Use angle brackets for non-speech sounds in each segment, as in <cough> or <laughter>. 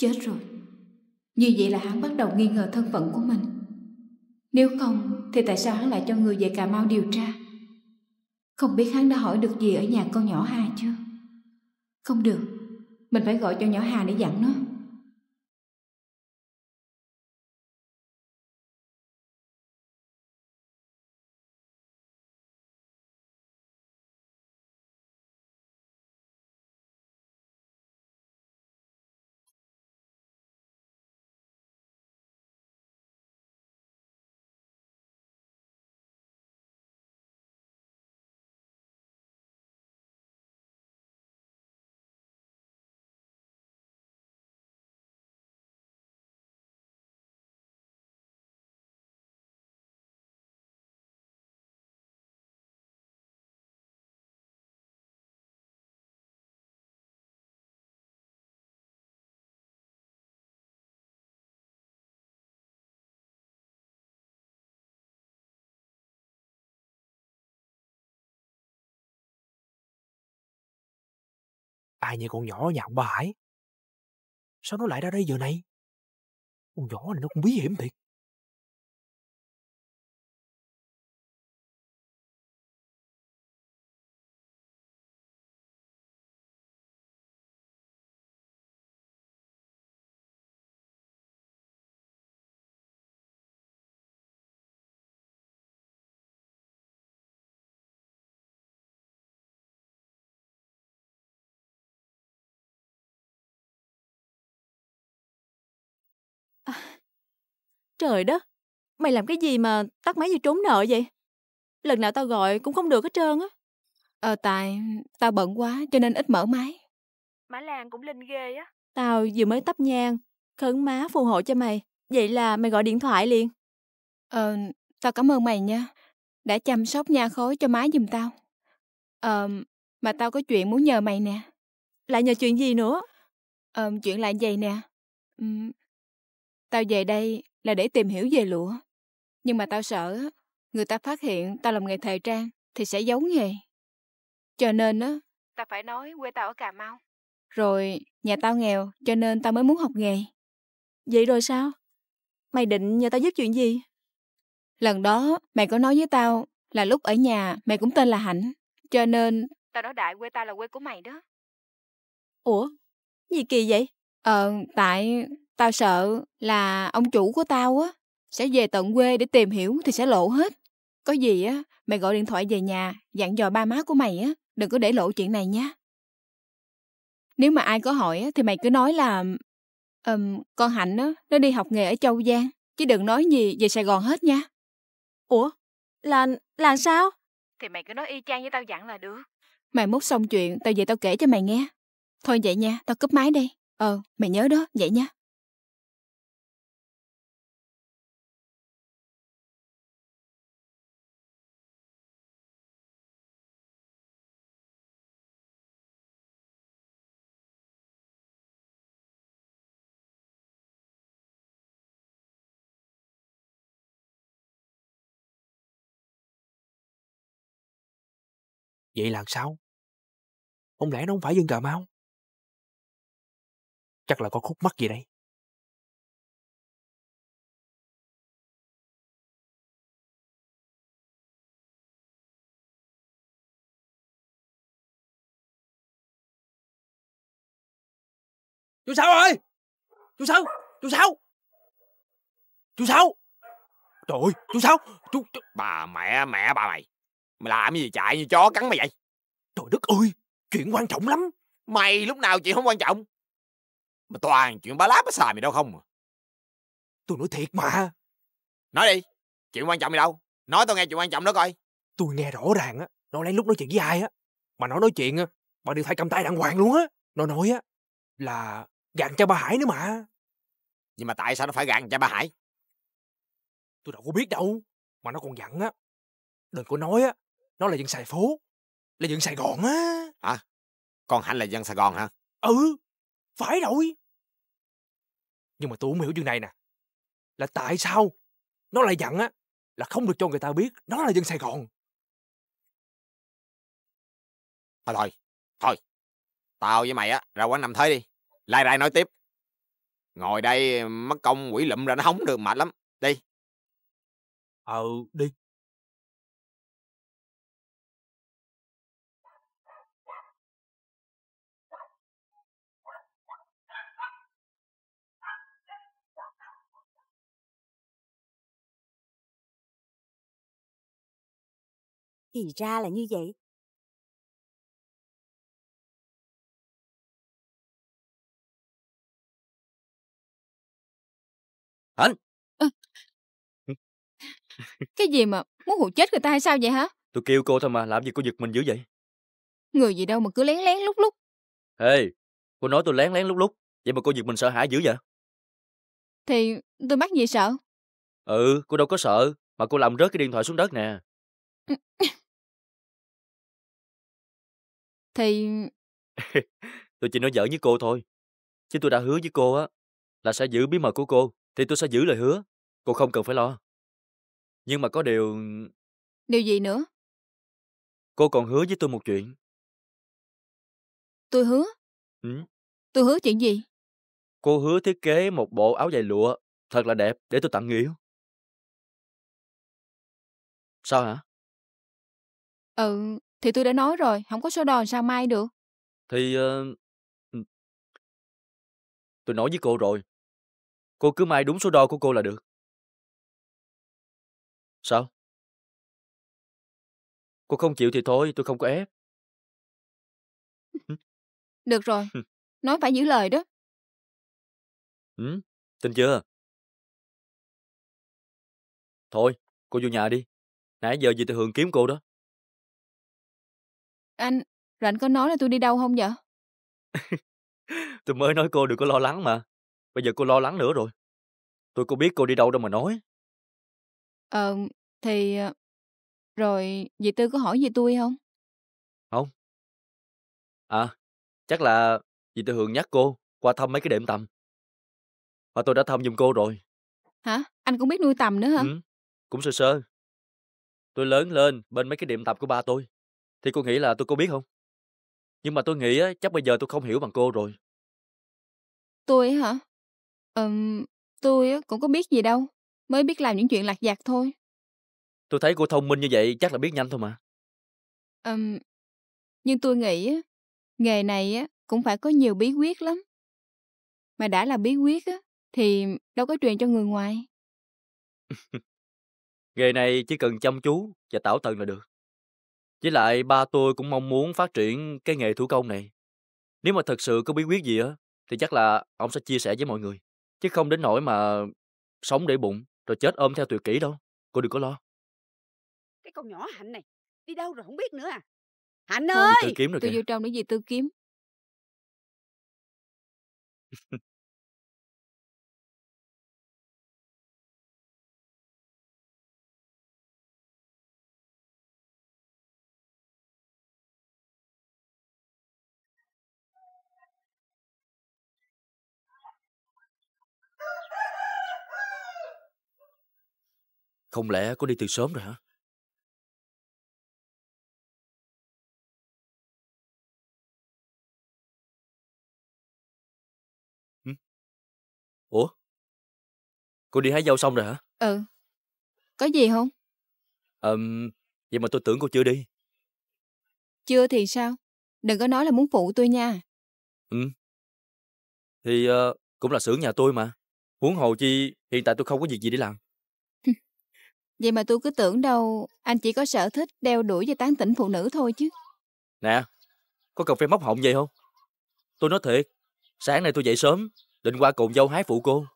Chết rồi Như vậy là hắn bắt đầu nghi ngờ thân phận của mình Nếu không Thì tại sao hắn lại cho người về Cà Mau điều tra Không biết hắn đã hỏi được gì Ở nhà con nhỏ Hà chưa Không được Mình phải gọi cho nhỏ Hà để dặn nó Ai như con nhỏ nhà ông bà ấy. Sao nó lại ra đây giờ này? Con nhỏ này nó cũng bí hiểm thiệt. Trời đất, mày làm cái gì mà tắt máy như trốn nợ vậy? Lần nào tao gọi cũng không được hết trơn á. Ờ tại tao bận quá cho nên ít mở máy. Mã Lan cũng linh ghê á. Tao vừa mới tắp nhang, khấn má phù hộ cho mày. Vậy là mày gọi điện thoại liền. Ờ, tao cảm ơn mày nha. Đã chăm sóc nha khối cho má giùm tao. Ờ, mà tao có chuyện muốn nhờ mày nè. Lại nhờ chuyện gì nữa? Ờ, chuyện lại vậy nè. Tao về đây là để tìm hiểu về lụa. Nhưng mà tao sợ người ta phát hiện tao làm nghề thời trang thì sẽ giấu nghề. Cho nên á, tao phải nói quê tao ở Cà Mau. Rồi nhà tao nghèo cho nên tao mới muốn học nghề. Vậy rồi sao? Mày định nhờ tao giúp chuyện gì? Lần đó mày có nói với tao là lúc ở nhà mày cũng tên là Hạnh. Cho nên tao nói đại quê tao là quê của mày đó. Ủa? Gì kỳ vậy? Ờ, tại Tao sợ là ông chủ của tao á sẽ về tận quê để tìm hiểu thì sẽ lộ hết. Có gì á, mày gọi điện thoại về nhà, dặn dò ba má của mày á, đừng có để lộ chuyện này nha. Nếu mà ai có hỏi á, thì mày cứ nói là um, con Hạnh á, nó đi học nghề ở Châu Giang, chứ đừng nói gì về Sài Gòn hết nha. Ủa, là là sao? Thì mày cứ nói y chang với tao dặn là được. Mày mốt xong chuyện, tao về tao kể cho mày nghe. Thôi vậy nha, tao cúp máy đây. Ờ, mày nhớ đó, vậy nha. Vậy là sao? Không lẽ nó không phải dân Cà Mau? Chắc là có khúc mắc gì đây. Chú Sáu ơi! Chú Sáu! Chú Sáu! Chú Sáu! Trời ơi! Chú Sáu! Chú, chú... Bà mẹ mẹ bà mày! Mày làm gì chạy như chó cắn mày vậy? Trời đất ơi, chuyện quan trọng lắm. Mày lúc nào chuyện không quan trọng. Mà toàn chuyện ba láp á xài mày đâu không à. Tôi nói thiệt mà. Nói đi, chuyện quan trọng gì đâu. Nói tôi nghe chuyện quan trọng đó coi. Tôi nghe rõ ràng á, nó lấy lúc nói chuyện với ai á. Mà nó nói chuyện á, bà đều phải cầm tay đàng hoàng luôn á. Nó nói á, là gạn cho ba Hải nữa mà. Nhưng mà tại sao nó phải gạn cho ba Hải? Tôi đâu có biết đâu. Mà nó còn dặn á, đừng có nói á nó là dân Sài phố là dân sài gòn á hả con hạnh là dân sài gòn hả ừ phải rồi nhưng mà tôi không hiểu chuyện này nè là tại sao nó lại dặn á là không được cho người ta biết nó là dân sài gòn thôi thôi thôi tao với mày á ra quán nằm thế đi lai rai nói tiếp ngồi đây mất công quỷ lụm ra nó hóng được mệt lắm đi Ừ, đi Thì ra là như vậy. Hạnh! À. Cái gì mà muốn hụt chết người ta hay sao vậy hả? Tôi kêu cô thôi mà, làm gì cô giật mình dữ vậy? Người gì đâu mà cứ lén lén lúc lúc. Ê, hey, cô nói tôi lén lén lúc lúc, vậy mà cô giật mình sợ hãi dữ vậy? Thì tôi mắc gì sợ? Ừ, cô đâu có sợ, mà cô làm rớt cái điện thoại xuống đất nè. Thì <laughs> tôi chỉ nói giỡn với cô thôi. Chứ tôi đã hứa với cô á là sẽ giữ bí mật của cô, thì tôi sẽ giữ lời hứa. Cô không cần phải lo. Nhưng mà có điều... Điều gì nữa? Cô còn hứa với tôi một chuyện. Tôi hứa? Ừ. Tôi hứa chuyện gì? Cô hứa thiết kế một bộ áo dài lụa thật là đẹp để tôi tặng người yêu. Sao hả? Ừ, thì tôi đã nói rồi, không có số đo sao may được. Thì uh, ờ, ừ. tôi nói với cô rồi. Cô cứ may đúng số đo của cô là được. Sao? Cô không chịu thì thôi, tôi không có ép. <laughs> <laughs> Được rồi, nói phải giữ lời đó. Ừ, tin chưa? Thôi, cô vô nhà đi. Nãy giờ gì tôi hường kiếm cô đó. Anh, rồi có nói là tôi đi đâu không vậy? <laughs> tôi mới nói cô đừng có lo lắng mà. Bây giờ cô lo lắng nữa rồi. Tôi có biết cô đi đâu đâu mà nói. Ờ, thì... Ờ, rồi dì Tư có hỏi gì tôi không? Không. À, chắc là dì Tư Hường nhắc cô qua thăm mấy cái đệm tầm. Mà tôi đã thăm giùm cô rồi. Hả? Anh cũng biết nuôi tầm nữa hả? Ừ, cũng sơ sơ. Tôi lớn lên bên mấy cái điểm tập của ba tôi. Thì cô nghĩ là tôi có biết không? Nhưng mà tôi nghĩ chắc bây giờ tôi không hiểu bằng cô rồi. Tôi hả? Ừm, tôi cũng có biết gì đâu. Mới biết làm những chuyện lạc vặt thôi. Tôi thấy cô thông minh như vậy chắc là biết nhanh thôi mà. Ừm, nhưng tôi nghĩ nghề này cũng phải có nhiều bí quyết lắm. Mà đã là bí quyết thì đâu có truyền cho người ngoài. <laughs> nghề này chỉ cần chăm chú và tảo tần là được. Với lại ba tôi cũng mong muốn phát triển cái nghề thủ công này. Nếu mà thật sự có bí quyết gì á, thì chắc là ông sẽ chia sẻ với mọi người. Chứ không đến nỗi mà sống để bụng rồi chết ôm theo tuyệt kỹ đâu. Cô đừng có lo. Cái con nhỏ Hạnh này, đi đâu rồi không biết nữa à? Hạnh ơi! Tôi kiếm rồi tôi kìa. vô trong để gì tôi kiếm. <laughs> Không lẽ cô đi từ sớm rồi hả? Ừ? Ủa? Cô đi hái dâu xong rồi hả? Ừ. Có gì không? Ừm, à, vậy mà tôi tưởng cô chưa đi. Chưa thì sao? Đừng có nói là muốn phụ tôi nha. Ừ. Thì uh, cũng là xưởng nhà tôi mà. Huống hồ chi, hiện tại tôi không có việc gì để làm. Vậy mà tôi cứ tưởng đâu anh chỉ có sở thích đeo đuổi và tán tỉnh phụ nữ thôi chứ. Nè, có cần phải móc họng vậy không? Tôi nói thiệt, sáng nay tôi dậy sớm, định qua cùng dâu hái phụ cô.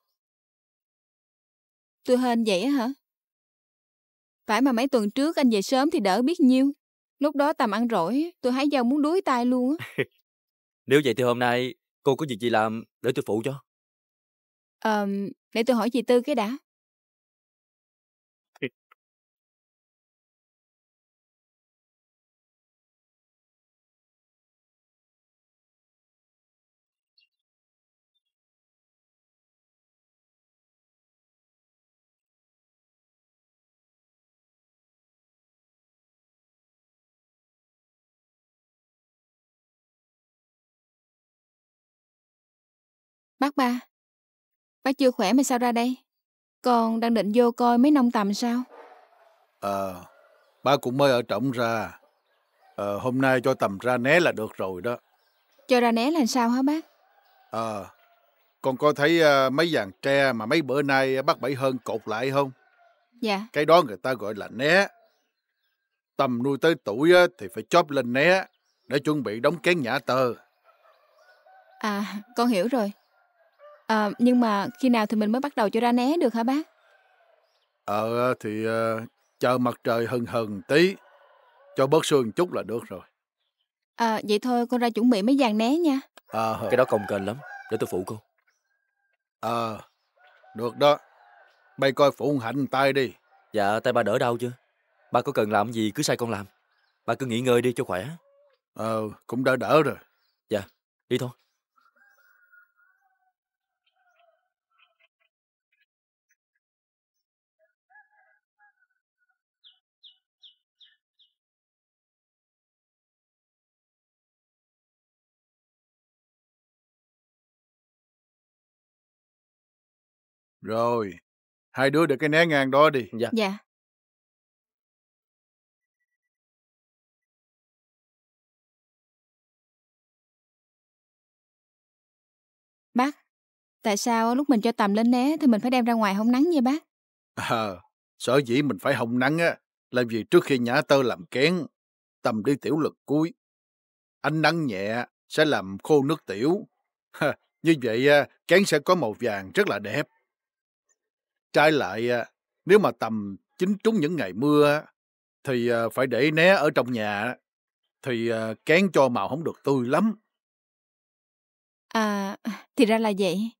Tôi hên vậy hả? Phải mà mấy tuần trước anh về sớm thì đỡ biết nhiêu. Lúc đó tầm ăn rỗi, tôi hái dâu muốn đuối tay luôn á. <laughs> Nếu vậy thì hôm nay cô có việc gì làm để tôi phụ cho. Ờ, để tôi hỏi chị Tư cái đã. Bác ba, Bác chưa khỏe mà sao ra đây? Con đang định vô coi mấy nông tầm sao? Ờ, à, ba cũng mới ở trọng ra. à, hôm nay cho tầm ra né là được rồi đó. Cho ra né là sao hả bác? Ờ, à, con có thấy ờ, mấy dàn tre mà mấy bữa nay bác Bảy Hơn cột lại không? Dạ. Cái đó người ta gọi là né. Tầm nuôi tới tuổi thì phải chóp lên né để chuẩn bị đóng kén nhã tờ. À, con hiểu rồi. À, nhưng mà khi nào thì mình mới bắt đầu cho ra né được hả bác? Ờ thì uh, chờ mặt trời hừng hừng tí Cho bớt sương chút là được rồi À vậy thôi con ra chuẩn bị mấy vàng né nha à, Cái đó công kênh lắm Để tôi phụ cô Ờ à, Được đó Bay coi phụ hạnh tay đi Dạ tay ba đỡ đau chưa Ba có cần làm gì cứ sai con làm Ba cứ nghỉ ngơi đi cho khỏe Ờ cũng đã đỡ rồi Dạ đi thôi Rồi, hai đứa để cái né ngang đó đi. Dạ. Dạ. Bác, tại sao lúc mình cho tầm lên né thì mình phải đem ra ngoài hông nắng vậy bác? Ờ, à, sở dĩ mình phải hông nắng á, là vì trước khi nhã tơ làm kén, tầm đi tiểu lực cuối. Ánh nắng nhẹ sẽ làm khô nước tiểu. <laughs> như vậy kén sẽ có màu vàng rất là đẹp. Trái lại, nếu mà tầm chính trúng những ngày mưa, thì ờ, phải để né ở trong nhà, thì ờ, kén cho màu không được tươi lắm. À, thì ra là vậy.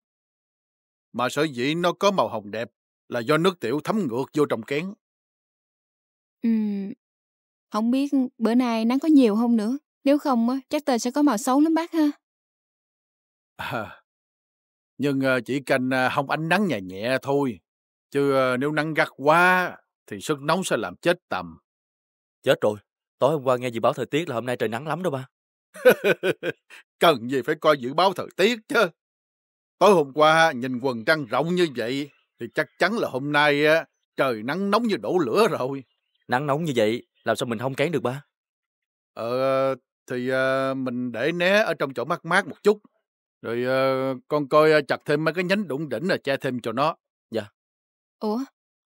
Mà sở dĩ nó có màu hồng đẹp là do nước tiểu thấm ngược vô trong kén. Ừ, không biết bữa nay nắng có nhiều không nữa. Nếu không chắc tên sẽ có màu xấu lắm bác ha. À, nhưng ờ, chỉ cần không ánh nắng nhẹ nhẹ thôi Chứ ờ, nếu nắng gắt quá thì sức nóng sẽ làm chết tầm. Chết rồi, tối hôm qua nghe dự báo thời tiết là hôm nay trời nắng lắm đó ba. <laughs> Cần gì phải coi dự báo thời tiết chứ. Tối hôm qua nhìn quần trăng rộng như vậy thì chắc chắn là hôm nay trời nắng nóng như đổ lửa rồi. Nắng nóng như vậy làm sao mình không kén được ba? Ờ, thì ờ, mình để né ở trong chỗ mát mát một chút. Rồi ờ, con coi chặt thêm mấy cái nhánh đụng đỉnh là che thêm cho nó. Dạ, Ủa?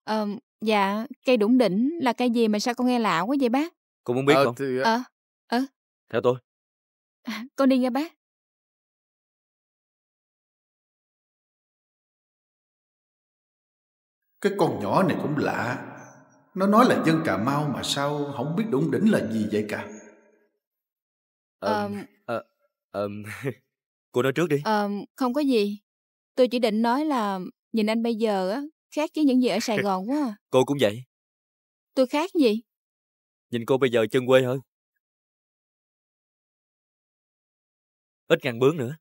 Ờ, dạ, cây đủng đỉnh là cây gì mà sao con nghe lạ quá vậy bác? Con muốn biết Ờ, không? thì... Ờ, ờ, ờ, Theo tôi. à, con đi nghe bác. Cái con nhỏ này cũng lạ Nó nói là dân Cà Mau mà sao không biết đủng đỉnh là gì vậy cả Ờ, Ờm, ờ, ờm, <laughs> cô nói trước đi. Ờ, không có gì. Tôi chỉ định nói là nhìn anh bây giờ á, Khác với những gì ở Sài Gòn quá à. Cô cũng vậy Tôi khác gì? Nhìn cô bây giờ chân quê hơn Ít ngăn bướng nữa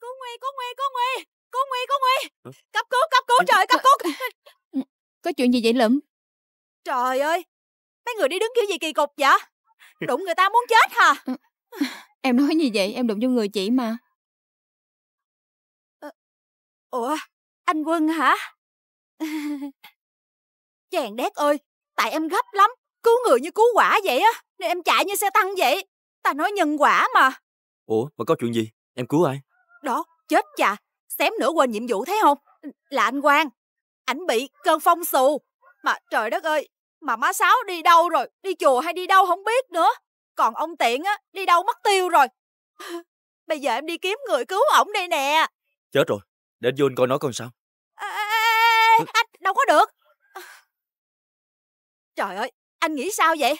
Cô Nguy, cô Nguy, cô Nguy Cô Nguy, cô Nguy Cấp cứu, cấp cứu, trời, cấp cứu ừ, Có chuyện gì vậy Lụm? Trời ơi, mấy người đi đứng kiểu gì kỳ cục vậy? Đụng người ta muốn chết hả? Ừ. Em nói gì vậy? Em đụng vô người chị mà Ủa, anh Quân hả? <laughs> Chàng đét ơi, tại em gấp lắm, cứu người như cứu quả vậy á, nên em chạy như xe tăng vậy. Ta nói nhân quả mà. Ủa, mà có chuyện gì? Em cứu ai? Đó, chết chà, xém nữa quên nhiệm vụ thấy không? Là anh Quang, ảnh bị cơn phong xù. Mà trời đất ơi, mà má Sáu đi đâu rồi, đi chùa hay đi đâu không biết nữa. Còn ông Tiện á, đi đâu mất tiêu rồi. <laughs> Bây giờ em đi kiếm người cứu ổng đây nè. Chết rồi, để anh vô anh coi nó còn sao à, Anh đâu có được Trời ơi Anh nghĩ sao vậy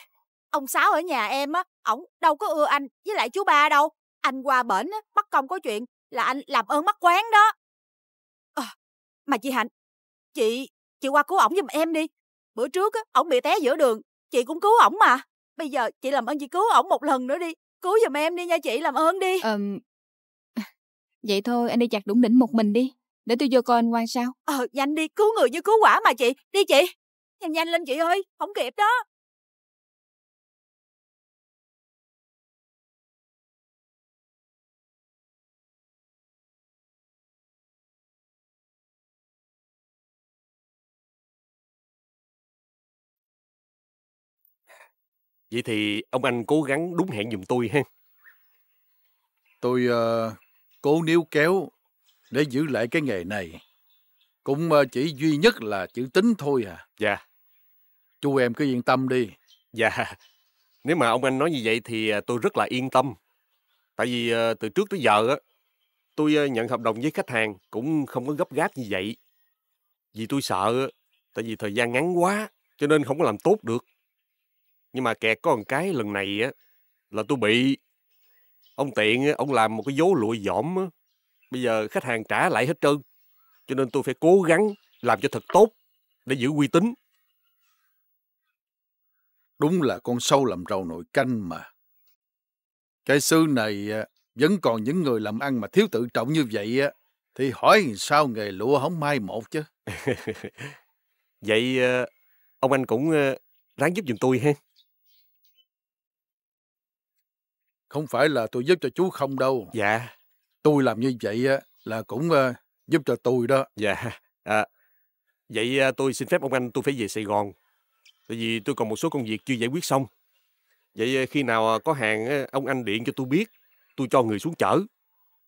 Ông Sáu ở nhà em á ông đâu có ưa anh với lại chú ba đâu Anh qua bển á, bắt công có chuyện Là anh làm ơn mắc quán đó à, Mà chị Hạnh Chị chị qua cứu ổng giùm em đi Bữa trước á ổng bị té giữa đường Chị cũng cứu ổng mà Bây giờ chị làm ơn chị cứu ổng một lần nữa đi Cứu giùm em đi nha chị làm ơn đi Ừ. Vậy thôi, anh đi chặt đủng đỉnh một mình đi. Để tôi vô coi anh quan sao. Ờ, nhanh đi, cứu người như cứu quả mà chị. Đi chị. Nhanh nhanh lên chị ơi, không kịp đó. Vậy thì ông anh cố gắng đúng hẹn giùm tôi ha. Tôi uh, cô níu kéo để giữ lại cái nghề này. Cũng ờ, chỉ duy nhất là chữ tính thôi à. Dạ. Chú em cứ yên tâm đi. Dạ. Nếu mà ông anh nói như vậy thì ờ, tôi rất là yên tâm. Tại vì ờ, từ trước tới giờ á, tôi nhận hợp đồng với khách hàng cũng không có gấp gáp như vậy. Vì tôi sợ, tại vì thời gian ngắn quá, cho nên không có làm tốt được. Nhưng mà kẹt có một cái lần này á, là tôi bị ông tiện ông làm một cái vố lụa dỏm bây giờ khách hàng trả lại hết trơn cho nên tôi phải cố gắng làm cho thật tốt để giữ uy tín đúng là con sâu làm rầu nội canh mà cái sư này vẫn còn những người làm ăn mà thiếu tự trọng như vậy á thì hỏi sao nghề lụa không mai một chứ <laughs> vậy ờ, ông anh cũng ờ, ráng giúp giùm tôi ha Không phải là tôi giúp cho chú không đâu. Dạ. Tôi làm như vậy là cũng ờ, giúp cho tôi đó. Dạ. À, vậy à, tôi xin phép ông anh tôi phải về Sài Gòn. Tại vì tôi còn một số công việc chưa giải quyết xong. Vậy ờ, khi nào à, có hàng ờ, ông anh điện cho tôi biết. Tôi cho người xuống chở.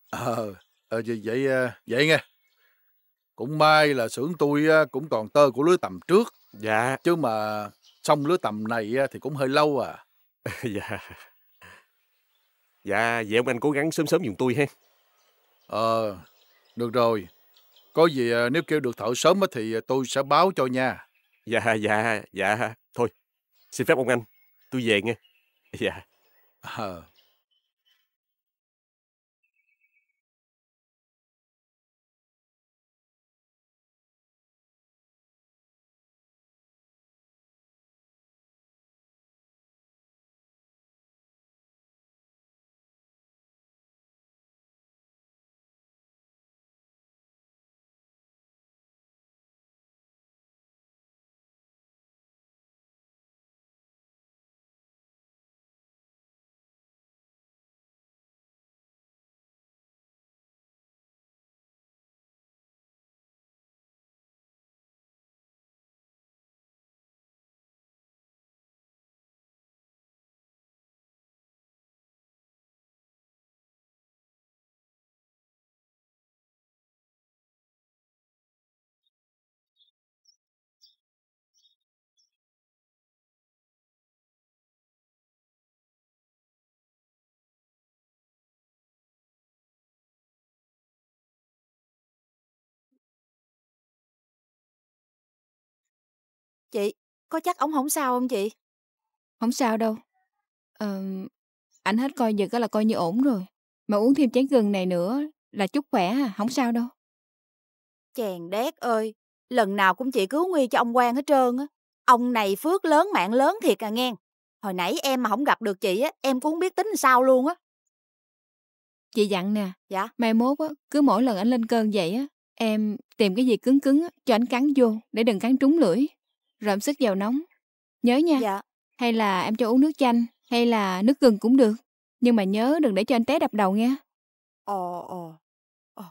Ờ, à, à, vậy, vậy nghe. Cũng may là xưởng tôi cũng còn tơ của lưới tầm trước. Dạ. Chứ mà xong lưới tầm này thì cũng hơi lâu à. <laughs> dạ. Dạ, vậy ông anh cố gắng sớm sớm dùng tôi ha. Ờ, được rồi. Có gì ờ, nếu kêu được thợ sớm thì ờ, tôi sẽ báo cho nha. Dạ, dạ, dạ. Thôi, xin phép ông anh. Tôi về nghe. Dạ. Ờ. À. Chị, có chắc ổng không sao không chị? Không sao đâu. Ờ, ảnh hết coi giật là coi như ổn rồi. Mà uống thêm chén gừng này nữa là chút khỏe à, không sao đâu. Chàng đét ơi, lần nào cũng chị cứu nguy cho ông quan hết trơn á. Ông này phước lớn mạng lớn thiệt à nghe. Hồi nãy em mà không gặp được chị á, em cũng không biết tính làm sao luôn á. Chị dặn nè, dạ. mai mốt á, cứ mỗi lần anh lên cơn vậy á, em tìm cái gì cứng cứng á, cho anh cắn vô để đừng cắn trúng lưỡi rậm sức dầu nóng. Nhớ nha. Dạ. Hay là em cho uống nước chanh, hay là nước gừng cũng được. Nhưng mà nhớ đừng để cho anh té đập đầu nha. Ồ, ồ. ồ.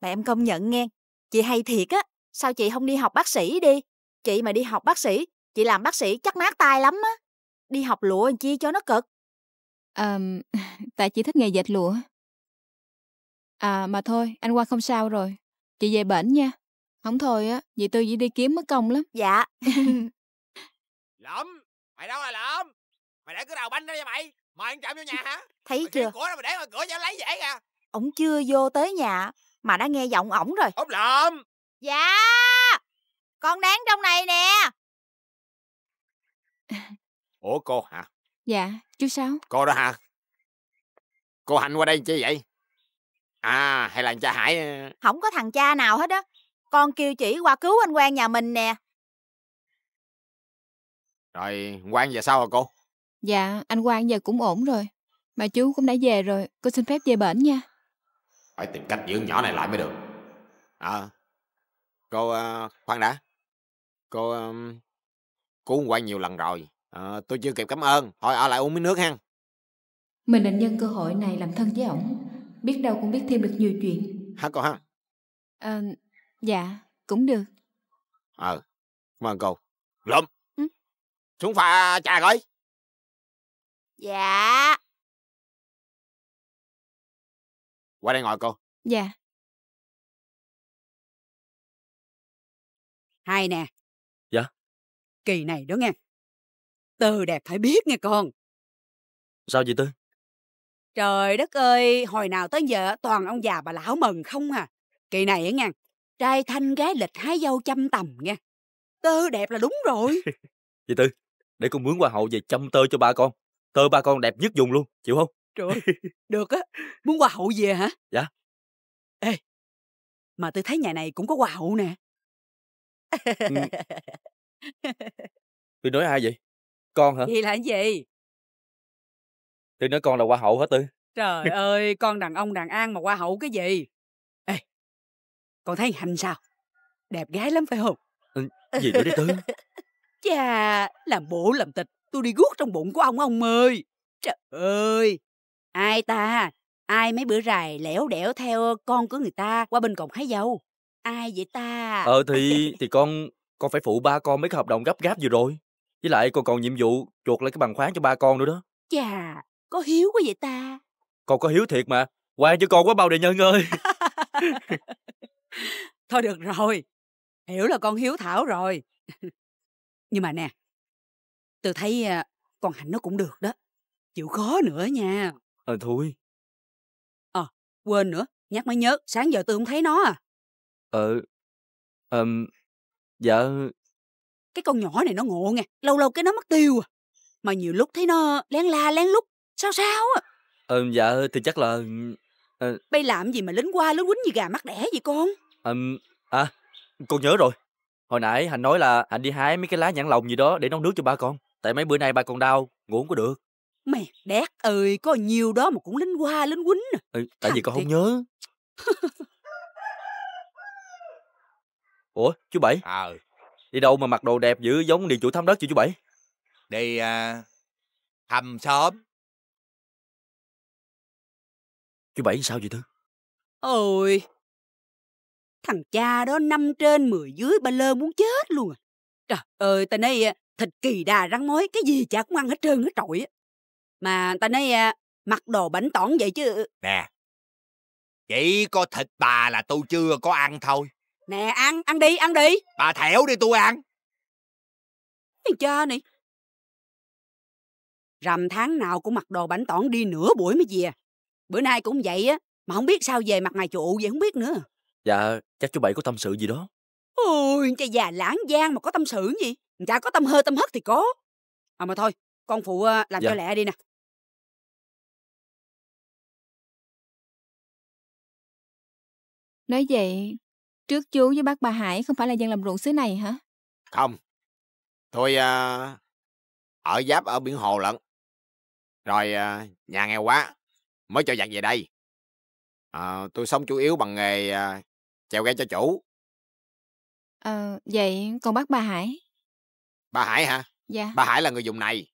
Mà em công nhận nghe. Chị hay thiệt á. Sao chị không đi học bác sĩ đi? Chị mà đi học bác sĩ, chị làm bác sĩ chắc nát tay lắm á. Đi học lụa chi cho nó cực. À, <laughs> tại chị thích nghề dệt lụa. À mà thôi, anh qua không sao rồi. Chị về bệnh nha. Không thôi á, vậy tôi chỉ đi kiếm mất công lắm. Dạ. <laughs> Lộm, mày đâu rồi Lộm? Mày để cái đầu banh ra vậy mày? Mày ăn trộm vô nhà hả? Thấy mày chưa? Cửa đâu mà để ngoài cửa cho lấy dễ kìa. Ông chưa vô tới nhà mà đã nghe giọng ổng rồi. Ông Lộm. Dạ. Con đáng trong này nè. <laughs> Ủa cô hả? Dạ, chú Sáu. Cô đó hả? Cô Hạnh qua đây chi vậy? À, hay là cha Hải... Không ờ có thằng cha nào hết á. Con kêu chỉ qua cứu anh quan nhà mình nè. Rồi, quan về sao hả cô? Dạ, anh quan giờ cũng ổn rồi. Mà chú cũng đã về rồi, cô xin phép về bển nha. Phải tìm cách giữ nhỏ này lại mới được. À, cô ờ, uh, khoan đã. Cô ờ, cứu quan nhiều lần rồi. À, tôi chưa kịp cảm ơn. Thôi ở lại uống miếng nước ha. Mình định nhân cơ hội này làm thân với ổng biết đâu cũng biết thêm được nhiều chuyện hả cô ha. à, Dạ, cũng được. Ờ, cảm ơn cô. Lụm, ừ? xuống pha trà coi. Dạ. Qua đây ngồi cô. Dạ. Hai nè. Dạ. Kỳ này đó nghe. Từ đẹp phải biết nghe con. Sao vậy Tư? Trời đất ơi, hồi nào tới giờ toàn ông già bà lão mừng không à. Kỳ này á nha, trai thanh gái lịch hái dâu chăm tầm nha tơ đẹp là đúng rồi dì <laughs> tư để con mướn hoa hậu về chăm tơ cho ba con tơ ba con đẹp nhất dùng luôn chịu không trời <laughs> được á muốn hoa hậu về hả dạ ê mà tôi thấy nhà này cũng có hoa hậu nè ừ. <laughs> tôi nói ai vậy con hả vậy là gì tôi nói con là hoa hậu hết tư trời ơi con đàn ông đàn an mà hoa hậu cái gì con thấy Hạnh sao Đẹp gái lắm phải không ừ, Gì nữa đi Tư <laughs> Chà Làm bộ làm tịch Tôi đi guốc trong bụng của ông ông ơi Trời ơi Ai ta Ai mấy bữa rày lẻo đẻo theo con của người ta Qua bên cổng hái dâu Ai vậy ta Ờ thì thì con Con phải phụ ba con mấy cái hợp đồng gấp gáp vừa rồi Với lại con còn nhiệm vụ chuột lại cái bằng khoáng cho ba con nữa đó Chà Có hiếu quá vậy ta Con có hiếu thiệt mà Quan cho con quá bao đời nhân ơi <laughs> thôi được rồi hiểu là con hiếu thảo rồi <laughs> nhưng mà nè tôi thấy ờ, con hạnh nó cũng được đó chịu khó nữa nha ờ à, thôi ờ à, quên nữa nhắc mới nhớ sáng giờ tôi không thấy nó à ờ ừm dạ cái con nhỏ này nó ngộ nghe lâu lâu cái nó mất tiêu à mà nhiều lúc thấy nó lén la lén lút sao sao á à. ờ dạ thì chắc là à... Bay làm gì mà lính qua lính quýnh như gà mắt đẻ vậy con à, à con nhớ rồi Hồi nãy Hạnh nói là Hạnh đi hái mấy cái lá nhãn lồng gì đó để nấu nước cho ba con Tại mấy bữa nay ba con đau, ngủ không có được Mày đét ơi, có nhiều đó mà cũng lính qua lính quýnh à. Ừ, tại vì con thiệt. không nhớ <laughs> Ủa, chú Bảy Ờ à. Đi đâu mà mặc đồ đẹp dữ giống đi chủ thăm đất chứ chú Bảy Đi à, thăm xóm Chú Bảy sao vậy Thư? Ôi, thằng cha đó năm trên mười dưới ba lơ muốn chết luôn à. Trời ơi, ta nói à, thịt kỳ đà rắn mối, cái gì chả cũng ăn hết trơn hết trội. Mà ta nói à, mặc đồ bảnh tỏn vậy chứ. Ừ. Nè, chỉ có thịt bà là tôi chưa có ăn thôi. Nè, ăn, ăn đi, ăn đi. Bà thẻo đi tôi ăn. Thằng cha này, rằm tháng nào cũng mặc đồ bảnh tỏn đi nửa buổi mới về bữa nay cũng vậy á mà không biết sao về mặt mày trụ vậy không biết nữa dạ chắc chú bảy có tâm sự gì đó ôi cha già lãng giang mà có tâm sự gì người có tâm hơi tâm hất thì có à mà thôi con phụ ờ, làm dạ. cho lẹ đi nè nói vậy trước chú với bác bà hải không phải là dân làm ruộng xứ này hả không tôi à, ở giáp ở biển hồ lận rồi à, nhà nghèo quá mới cho dặn về đây à, tôi sống chủ yếu bằng nghề à, chèo ghe cho chủ ờ vậy còn bác bà hải bà hải hả dạ bà hải là người dùng này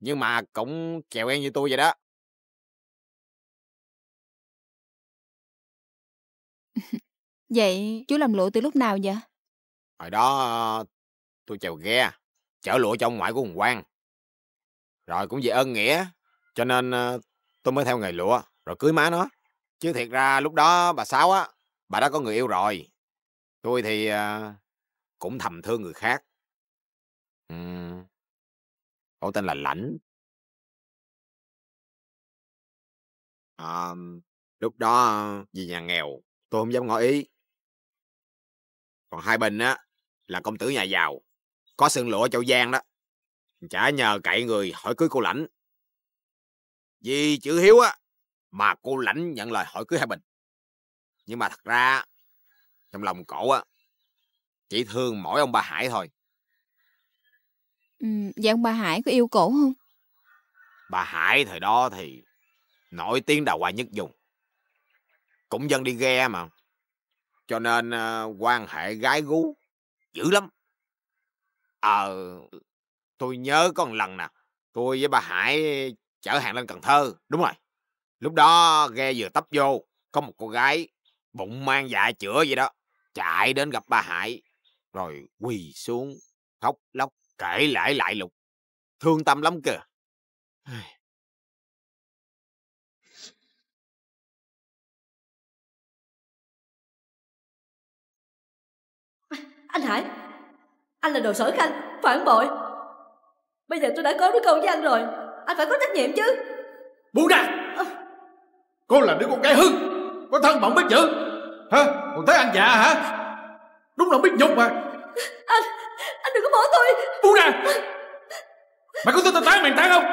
nhưng mà cũng chèo ghe như tôi vậy đó <laughs> vậy chú làm lụa từ lúc nào vậy hồi đó ờ, tôi chèo ghe chở lụa cho ông ngoại của hùng quang rồi cũng vì ơn nghĩa cho nên ờ, tôi mới theo nghề lụa rồi cưới má nó chứ thiệt ra lúc đó bà sáu á bà đã có người yêu rồi tôi thì uh, cũng thầm thương người khác ừ uhm. ông tên là lãnh à, lúc đó à, vì nhà nghèo tôi không dám ngỏ ý còn hai bình á là công tử nhà giàu có sương lụa châu giang đó chả nhờ cậy người hỏi cưới cô lãnh vì chữ hiếu á mà cô lãnh nhận lời hỏi cưới hai bình nhưng mà thật ra trong lòng cổ á chỉ thương mỗi ông bà hải thôi ừ, vậy ông bà hải có yêu cổ không bà hải thời đó thì nổi tiếng đào hoa nhất dùng cũng dân đi ghe mà cho nên uh, quan hệ gái gú dữ lắm ờ à, tôi nhớ có một lần nè tôi với bà hải chở hàng lên Cần Thơ, đúng rồi. Lúc đó ghe vừa tấp vô, có một cô gái bụng mang dạ chữa vậy đó, chạy đến gặp bà Hải, rồi quỳ xuống, khóc lóc, kể lại lại lục. Thương tâm lắm kìa. Anh Hải Anh là đồ sở khanh Phản bội Bây giờ tôi đã có đứa con với anh rồi anh phải có trách nhiệm chứ Buông ra à. Cô là đứa con gái hư Có thân bọng biết chữ Hả Còn tới ăn dạ hả Đúng là biết nhục mà Anh Anh đừng có bỏ tôi Buông ra Mày có tin tao tán mày tán không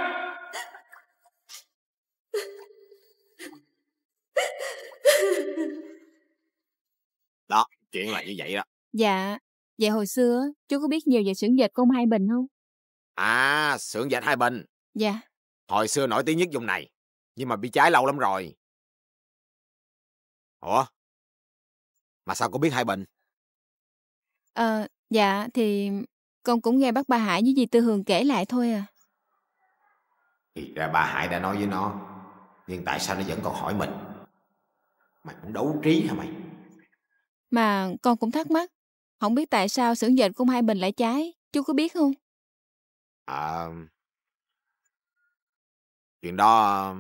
Đó Chuyện là như vậy đó Dạ Vậy hồi xưa chú có biết nhiều về xưởng dệt của ông Hai Bình không? À, xưởng dệt Hai Bình Dạ. Hồi xưa nổi tiếng nhất vùng này, nhưng mà bị cháy lâu lắm rồi. Ủa? Mà sao cô biết hai bình Ờ, dạ thì con cũng nghe bác bà Hải với dì Tư Hường kể lại thôi à. Thì ra bà Hải đã nói với nó, nhưng tại sao nó vẫn còn hỏi mình? Mày cũng đấu trí hả mày? Mà con cũng thắc mắc, không biết tại sao xưởng dệt của hai bình lại cháy, chú có biết không? À, Chuyện đó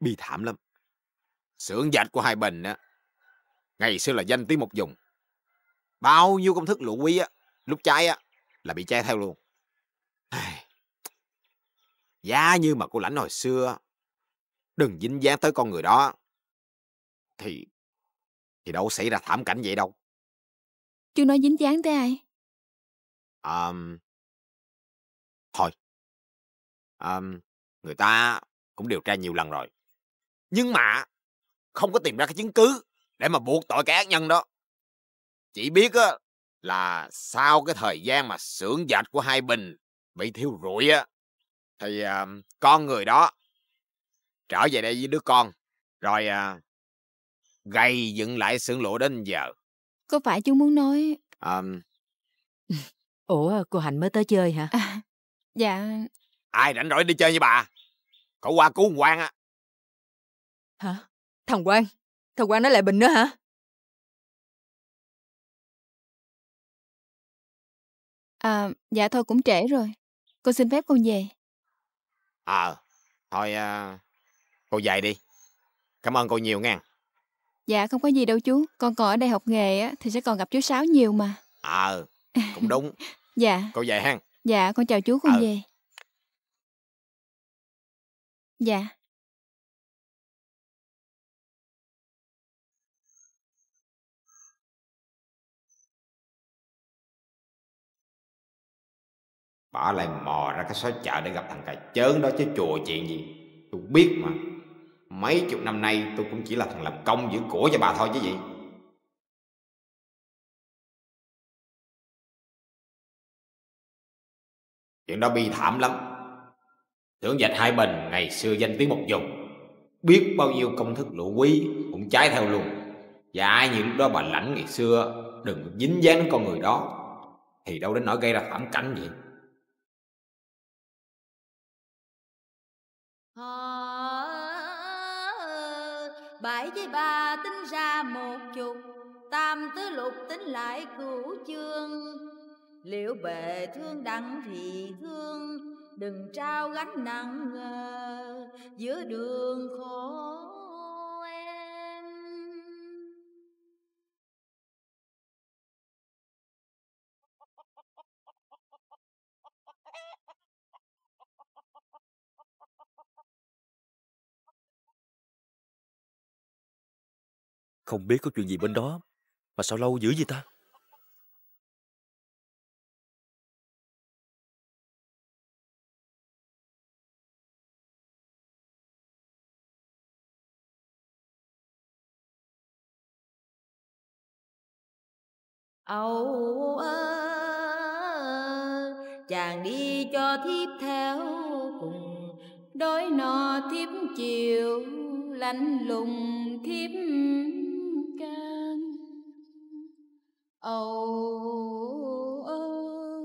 bi thảm lắm. Xưởng dạch của hai Bình á, ngày xưa là danh tiếng một vùng. Bao nhiêu công thức lũ quý á, lúc cháy á, là bị che theo luôn. Giá như mà cô lãnh hồi xưa đừng dính dáng tới con người đó thì thì đâu xảy ra thảm cảnh vậy đâu. Chú nói dính dáng tới ai? À, thôi. À, người ta cũng điều tra nhiều lần rồi nhưng mà không có tìm ra cái chứng cứ để mà buộc tội cái ác nhân đó chỉ biết á là sau cái thời gian mà xưởng dệt của hai bình bị thiêu rụi á thì à, con người đó trở về đây với đứa con rồi à, gây dựng lại xưởng lụa đến giờ có phải chú muốn nói à, <laughs> ủa cô hạnh mới tới chơi hả à, dạ ai rảnh rỗi đi chơi với bà cậu qua cứu thằng quan á hả thằng quan thằng quan nó lại bình nữa hả à dạ thôi cũng trễ rồi cô xin phép con về ờ à, thôi à, cô về đi cảm ơn cô nhiều nghe dạ không có gì đâu chú con còn ở đây học nghề á thì sẽ còn gặp chú sáu nhiều mà ờ à, cũng đúng <laughs> dạ cô về hen dạ con chào chú con à. về Dạ. Bà lại mò ra cái xó chợ để gặp thằng cà chớn đó chứ chùa chuyện gì Tôi biết mà Mấy chục năm nay tôi cũng chỉ là thằng làm công giữ của cho bà thôi chứ gì Chuyện đó bi thảm lắm Tưởng dạch hai bình ngày xưa danh tiếng một dùng Biết bao nhiêu công thức lũ quý cũng trái theo luôn Và ai những lúc đó bà lãnh ngày xưa Đừng dính dáng con người đó Thì đâu đến nỗi gây ra thảm cảnh gì Họ bảy với ba tính ra một chục Tam tứ lục tính lại cửu chương Liệu bệ thương đặng thì thương đừng trao gánh nặng ờ, giữa đường khổ em không biết có chuyện gì bên đó mà sao lâu dữ vậy ta âu ơ chàng đi cho thiếp theo cùng đói nọ thiếp chiều lạnh lùng thiếp can âu ơ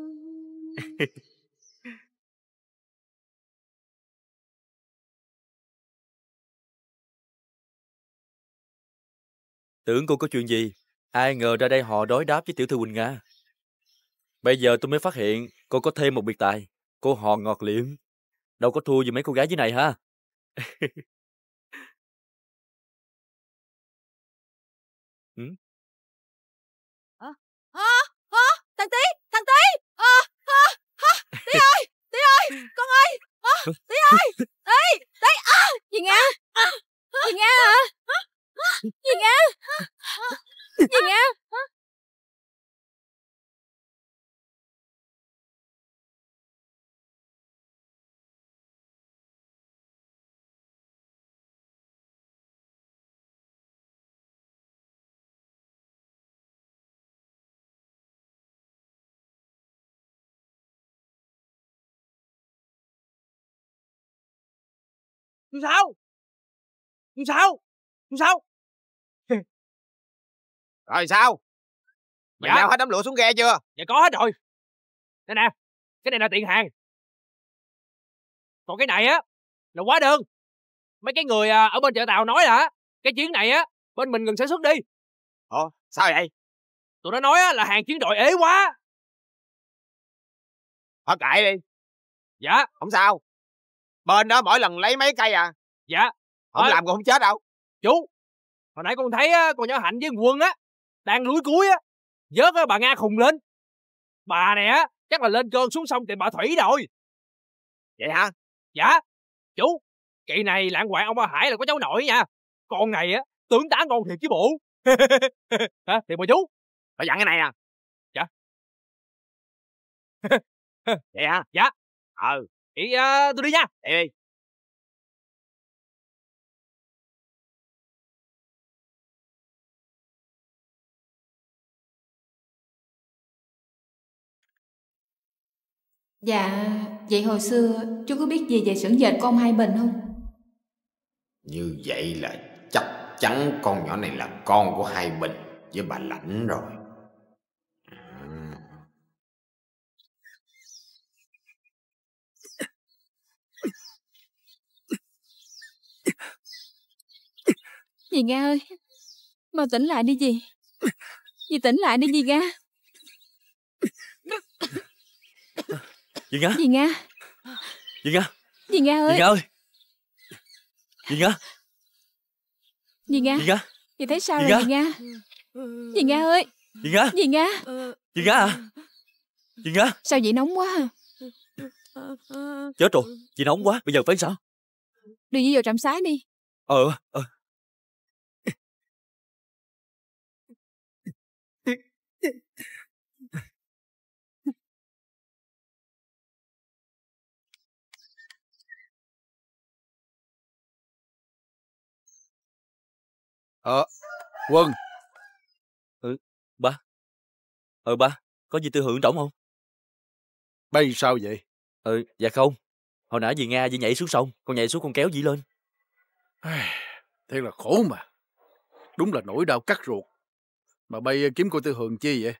tưởng cô có chuyện gì Ai ngờ ra đây họ đối đáp với tiểu thư Quỳnh Nga. Bây giờ tôi mới phát hiện cô có thêm một biệt tài. Cô họ ngọt liễm. Đâu có thua gì mấy cô gái dưới này ha. <laughs> ừ? à, thằng Tí, thằng Tí. À, à, à, tí <laughs> ơi, Tí ơi, con ơi. À, tí ơi, Tí, Tí. À, gì Nga? Gì Nga hả? Gì nghe. Gì nghe? Làm sao? Làm sao? Làm sao? rồi sao mày dạ. lao hết đám lửa xuống ghe chưa dạ có hết rồi đây nè cái này là tiền hàng còn cái này á là quá đơn mấy cái người à, ở bên chợ tàu nói là cái chuyến này á bên mình ngừng sản xuất đi ồ sao vậy tụi nó nói á là hàng chuyến đội ế quá thôi cãi đi dạ không sao bên đó mỗi lần lấy mấy cây à dạ không à. làm còn không chết đâu chú hồi nãy con thấy con nhỏ hạnh với quân á đang lúi cuối á vớt á bà nga khùng lên bà nè chắc là lên cơn xuống sông tìm bà thủy rồi vậy hả dạ chú kỳ này lạng hoàng ông ba hải là có cháu nội nha con này á tướng tá ngon thiệt chứ bộ <laughs> hả thiệt mà chú phải dặn cái này à dạ <laughs> vậy hả dạ ờ vậy à, ờ, tôi đi nha đi đi Dạ, vậy hồi xưa chú có biết gì về xưởng dệt của ông Hai Bình không? Như vậy là chắc chắn con nhỏ này là con của Hai Bình với bà Lãnh rồi. Dì Nga ơi, mau tỉnh lại đi dì. Dì tỉnh lại đi dì Nga. Dì Nga Dì Nga Dì Nga Dì Nga ơi Dì Nga ơi Dì Nga Dì Nga Dì Nga Dì thấy sao rồi Dì Nga Dì Nga ơi Dì Nga Dì Nga Dì Nga à Dì Nga Sao vậy nóng quá Chết rồi Chị nóng quá Bây giờ phải sao Đưa Di vào trạm xá đi Ờ Ờ Ờ, Quân. Ừ, ba. Ừ, ba, có gì tư hưởng trỏng không? Bay sao vậy? Ừ, dạ không. Hồi nãy dì Nga dì nhảy xuống sông, con nhảy xuống con kéo dì lên. Thế là khổ mà. Đúng là nỗi đau cắt ruột. Mà bay ờ, kiếm cô Tư Hường chi vậy?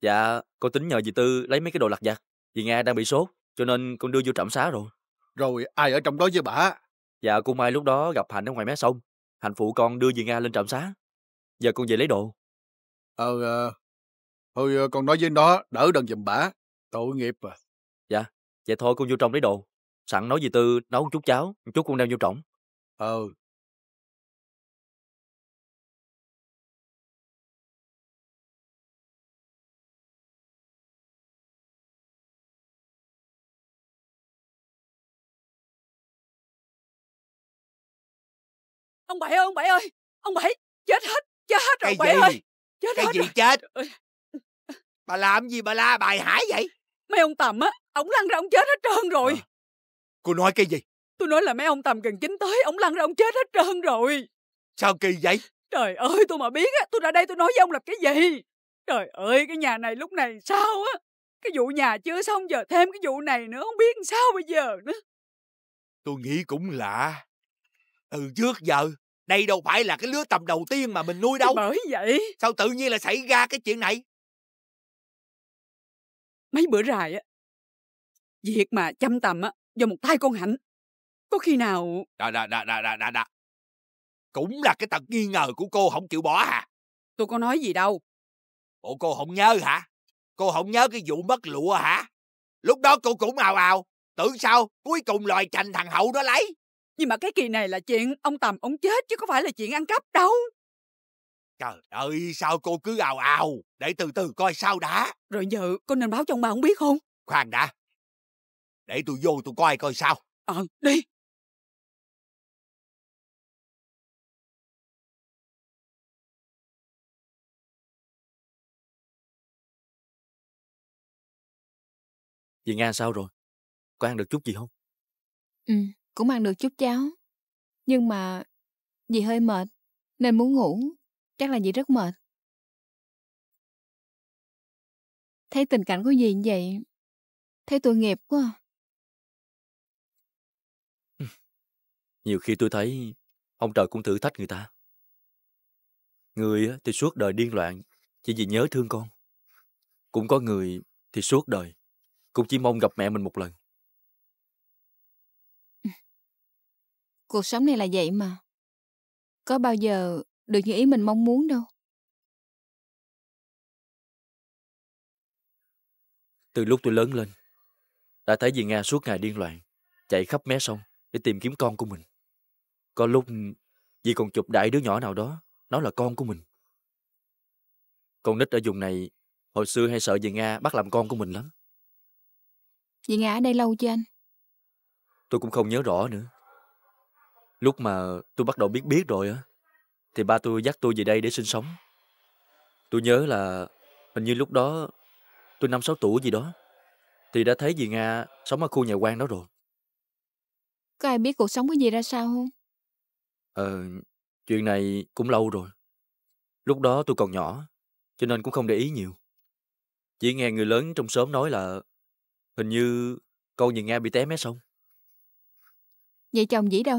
Dạ, con tính nhờ dì Tư lấy mấy cái đồ lặt vặt. Dì Nga đang bị sốt, cho nên con đưa vô trạm xá rồi. Rồi ai ở trong đó với bà? Dạ, cô Mai lúc đó gặp Hạnh ở ngoài mé sông, Hạnh phụ con đưa dì Nga lên trạm xá. Giờ con về lấy đồ. Ờ, à, thôi ờ, con nói với nó đỡ đần giùm bả. Tội nghiệp à. Dạ, vậy thôi con vô trong lấy đồ. Sẵn nói gì Tư nấu chút cháo, chút con đeo vô trỏng. Ờ, ừ. ông bảy ơi ông bảy ơi ông bảy chết hết chết hết rồi bảy ơi chết cái hết gì rồi. chết bà làm gì bà la bài hải vậy mấy ông tầm á ông lăn ra ông chết hết trơn rồi à, cô nói cái gì tôi nói là mấy ông tầm gần chín tới ông lăn ra ông chết hết trơn rồi sao kỳ vậy trời ơi tôi mà biết á tôi ra đây tôi nói với ông là cái gì trời ơi cái nhà này lúc này sao á cái vụ nhà chưa xong giờ thêm cái vụ này nữa không biết sao bây giờ nữa tôi nghĩ cũng lạ từ trước giờ đây đâu phải là cái lứa tầm đầu tiên mà mình nuôi đâu bởi vậy sao tự nhiên là xảy ra cái chuyện này mấy bữa rài á việc mà chăm tầm á do một tay con hạnh có khi nào đà đà đà đà đà đà đà cũng là cái tật nghi ngờ của cô không chịu bỏ hả à? tôi có nói gì đâu bộ cô không nhớ hả cô không nhớ cái vụ mất lụa hả lúc đó cô cũng ào ào tưởng sao cuối cùng loài chành thằng hậu nó lấy nhưng mà cái kỳ này là chuyện ông Tầm ông chết chứ có phải là chuyện ăn cắp đâu. Trời ơi, sao cô cứ ào ào, để từ từ coi sao đã. Rồi giờ con nên báo cho ông bà không biết không? Khoan đã, để tôi vô tôi coi coi sao. Ờ, à, đi. Chị Nga sao rồi? Có ăn được chút gì không? Ừ, cũng ăn được chút cháo. Nhưng mà dì hơi mệt, nên muốn ngủ. Chắc là dì rất mệt. Thấy tình cảnh của dì như vậy, thấy tội nghiệp quá. À. <laughs> Nhiều khi tôi thấy ông trời cũng thử thách người ta. Người thì suốt đời điên loạn chỉ vì nhớ thương con. Cũng có người thì suốt đời cũng chỉ mong gặp mẹ mình một lần. Cuộc sống này là vậy mà. Có bao giờ được như ý mình mong muốn đâu. Từ lúc tôi lớn lên, đã thấy dì Nga suốt ngày điên loạn, chạy khắp mé sông để tìm kiếm con của mình. Có lúc dì còn chụp đại đứa nhỏ nào đó, nó là con của mình. Con nít ở vùng này hồi xưa hay sợ dì Nga bắt làm con của mình lắm. Dì Nga ở đây lâu chưa anh? Tôi cũng không nhớ rõ nữa. Lúc mà tôi bắt đầu biết biết rồi á, thì ba tôi dắt tôi về đây để sinh sống. Tôi nhớ là hình như lúc đó tôi năm sáu tuổi gì đó, thì đã thấy dì Nga sống ở khu nhà quan đó rồi. Có ai biết cuộc sống của dì ra sao không? Ờ, chuyện này cũng lâu rồi. Lúc đó tôi còn nhỏ, cho nên cũng không để ý nhiều. Chỉ nghe người lớn trong xóm nói là hình như con dì Nga bị té mé sông. Vậy chồng dĩ đâu?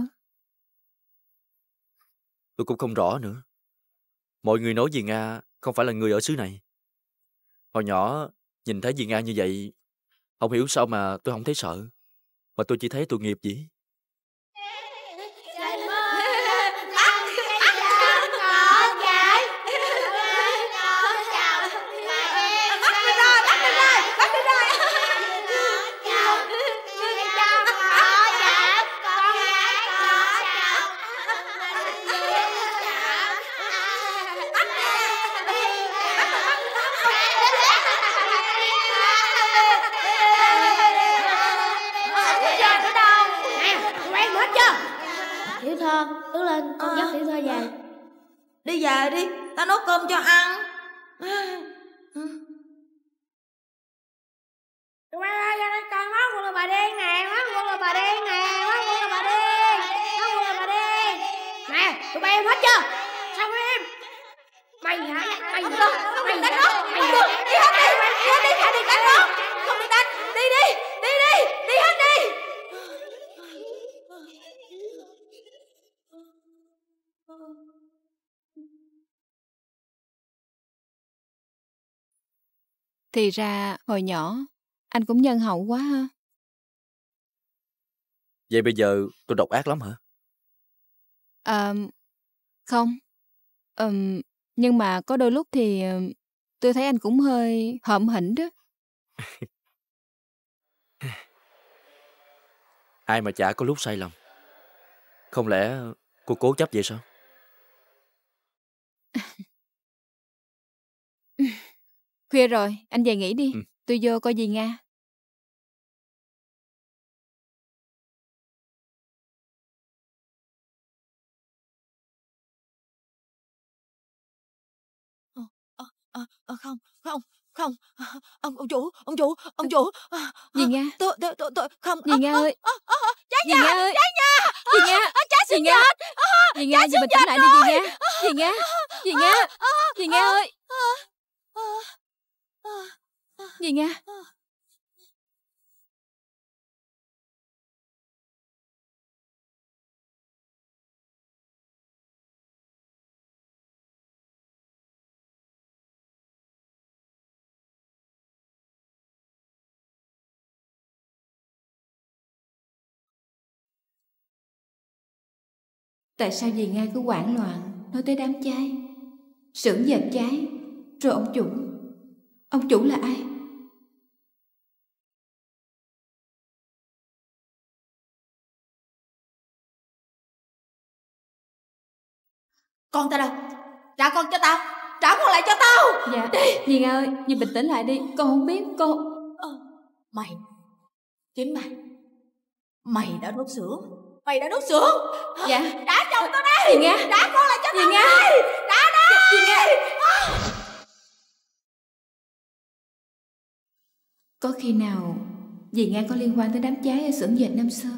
Tôi cũng không rõ nữa. Mọi người nói gì Nga không phải là người ở xứ này. Hồi nhỏ, nhìn thấy dì Nga như vậy, không hiểu sao mà tôi không thấy sợ. Mà tôi chỉ thấy tội nghiệp gì. thơm đứng lên con à, dắt tiểu thơ về à. đi về đi tao nấu cơm cho ăn à. Thì ra hồi nhỏ, anh cũng nhân hậu quá ha. Vậy bây giờ tôi độc ác lắm hả? À, không. À, nhưng mà có đôi lúc thì tôi thấy anh cũng hơi hậm hỉnh đó. <laughs> Ai mà chả có lúc sai lầm. Không lẽ cô cố chấp vậy sao? <laughs> Khuya rồi, anh về nghỉ đi. Ừ. Tôi vô coi gì Nga. À, à, không không không <laughs> ông ông chủ ông chủ ông chủ gì nga <laughs> tôi tôi tôi, tôi không gì nga ơi cháy nhà cháy nhà gì nga cháy sinh nhật gì nga gì bình tĩnh lại đi gì nga gì nga gì nga gì nga ơi gì nghe Tại sao dì Nga cứ hoảng loạn Nói tới đám cháy Sưởng dệt cháy Rồi ông chủ Ông chủ là ai? Con ta đâu? Trả con cho tao! Trả con lại cho tao! Dạ, đi! Nhi Nga ơi, Nhi bình tĩnh lại đi. Con không biết, con... mày, chính mày. Mày đã đốt xưởng. Mày đã đốt xưởng. Dạ. Trả chồng tao đây! Nhi Nga! Trả con lại cho Nhi tao Nga. đây! Trả đây! Nhi dạ, Nga! Có khi nào dì Nga có liên quan tới đám cháy ở xưởng dệt năm xưa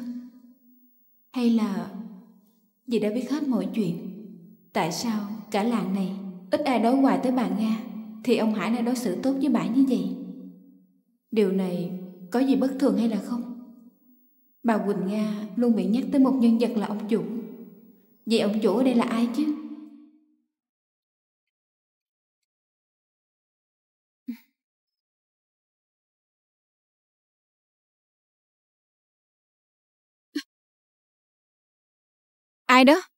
Hay là dì đã biết hết mọi chuyện? Tại sao cả làng này ít ai đối hoài tới bà Nga thì ông Hải lại đối xử tốt với bà như vậy? Điều này có gì bất thường hay là không? Bà Quỳnh Nga luôn bị nhắc tới một nhân vật là ông chủ Vậy ông chủ ở đây là ai chứ? ai not?